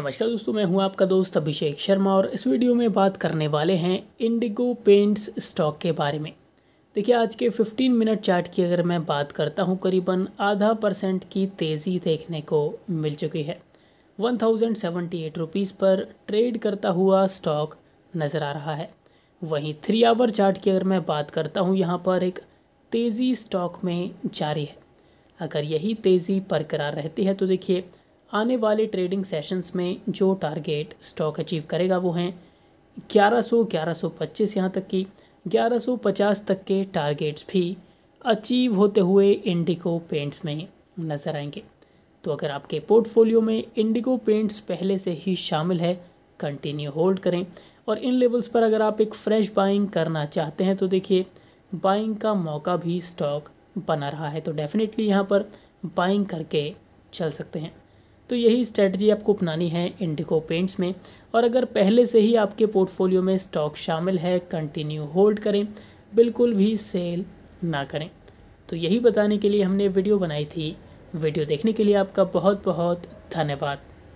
नमस्कार दोस्तों मैं हूं आपका दोस्त अभिषेक शर्मा और इस वीडियो में बात करने वाले हैं इंडिगो पेंट्स स्टॉक के बारे में देखिए आज के 15 मिनट चार्ट की अगर मैं बात करता हूं करीबन आधा परसेंट की तेज़ी देखने को मिल चुकी है one thousand seventy eight rupees पर ट्रेड करता हुआ स्टॉक नज़र आ रहा है वहीं थ्री आवर चार्ट की अगर मैं बात करता हूँ यहाँ पर एक तेज़ी स्टॉक में जारी है अगर यही तेज़ी बरकरार रहती है तो देखिए आने वाले ट्रेडिंग सेशंस में जो टारगेट स्टॉक अचीव करेगा वो हैं 1100 1125 यहाँ तक की 1150 तक के टारगेट्स भी अचीव होते हुए इंडिको पेंट्स में नज़र आएंगे तो अगर आपके पोर्टफोलियो में इंडिको पेंट्स पहले से ही शामिल है कंटिन्यू होल्ड करें और इन लेवल्स पर अगर आप एक फ्रेश बाइंग करना चाहते हैं तो देखिए बाइंग का मौका भी स्टॉक बना रहा है तो डेफिनेटली यहाँ पर बाइंग करके चल सकते हैं तो यही स्ट्रेटजी आपको अपनानी है इंडिको पेंट्स में और अगर पहले से ही आपके पोर्टफोलियो में स्टॉक शामिल है कंटिन्यू होल्ड करें बिल्कुल भी सेल ना करें तो यही बताने के लिए हमने वीडियो बनाई थी वीडियो देखने के लिए आपका बहुत बहुत धन्यवाद